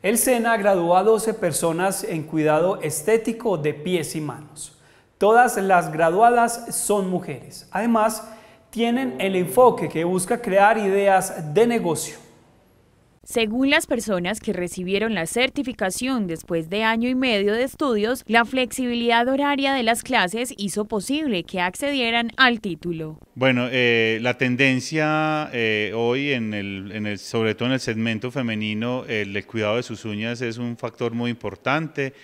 El SENA graduó a 12 personas en cuidado estético de pies y manos. Todas las graduadas son mujeres. Además, tienen el enfoque que busca crear ideas de negocio. Según las personas que recibieron la certificación después de año y medio de estudios, la flexibilidad horaria de las clases hizo posible que accedieran al título. Bueno, eh, la tendencia eh, hoy, en el, sobre todo en el segmento femenino, el cuidado de sus uñas es un factor muy importante.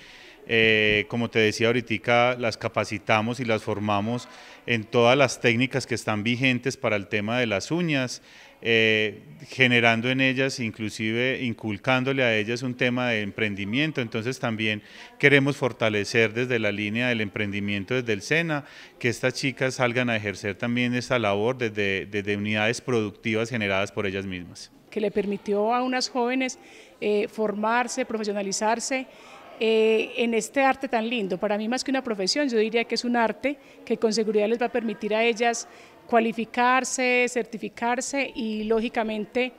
Eh, como te decía ahorita, las capacitamos y las formamos en todas las técnicas que están vigentes para el tema de las uñas, eh, generando en ellas, inclusive inculcándole a ellas un tema de emprendimiento. Entonces también queremos fortalecer desde la línea del emprendimiento desde el SENA, que estas chicas salgan a ejercer también esta labor desde, desde unidades productivas generadas por ellas mismas. Que le permitió a unas jóvenes eh, formarse, profesionalizarse eh, en este arte tan lindo. Para mí más que una profesión, yo diría que es un arte que con seguridad les va a permitir a ellas cualificarse, certificarse y lógicamente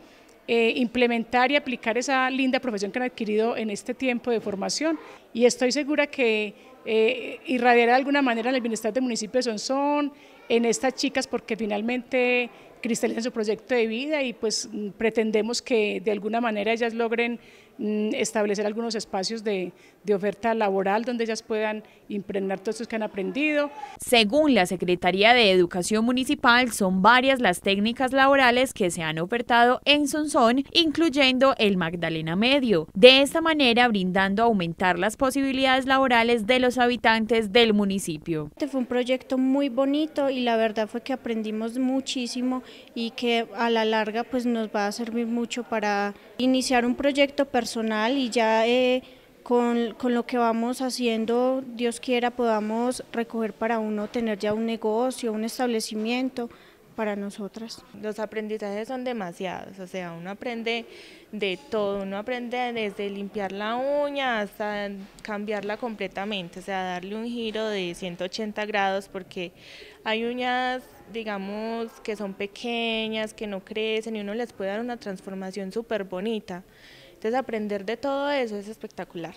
eh, implementar y aplicar esa linda profesión que han adquirido en este tiempo de formación. Y estoy segura que eh, irradiará de alguna manera en el bienestar del municipio de Sonsón, en estas chicas, porque finalmente cristalizan su proyecto de vida y pues pretendemos que de alguna manera ellas logren mm, establecer algunos espacios de, oferta laboral donde ellas puedan impregnar todos esto que han aprendido. Según la Secretaría de Educación Municipal, son varias las técnicas laborales que se han ofertado en Sonsón, incluyendo el Magdalena Medio, de esta manera brindando aumentar las posibilidades laborales de los habitantes del municipio. Este fue un proyecto muy bonito y la verdad fue que aprendimos muchísimo y que a la larga pues nos va a servir mucho para iniciar un proyecto personal y ya eh, con, con, lo que vamos haciendo, Dios quiera, podamos recoger para uno tener ya un negocio, un establecimiento, para nosotras. Los aprendizajes son demasiados, o sea, uno aprende de todo, uno aprende desde limpiar la uña hasta cambiarla completamente, o sea, darle un giro de 180 grados porque hay uñas, digamos, que son pequeñas, que no crecen y uno les puede dar una transformación súper bonita. Entonces aprender de todo eso es espectacular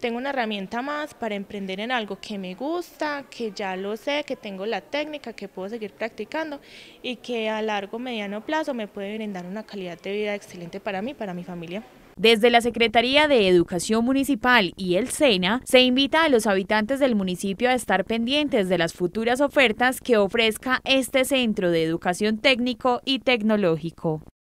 tengo una herramienta más para emprender en algo que me gusta, que ya lo sé, que tengo la técnica, que puedo seguir practicando y que a largo, mediano plazo me puede brindar una calidad de vida excelente para mí, para mi familia. Desde la Secretaría de Educación Municipal y el SENA, se invita a los habitantes del municipio a estar pendientes de las futuras ofertas que ofrezca este centro de educación técnico y tecnológico.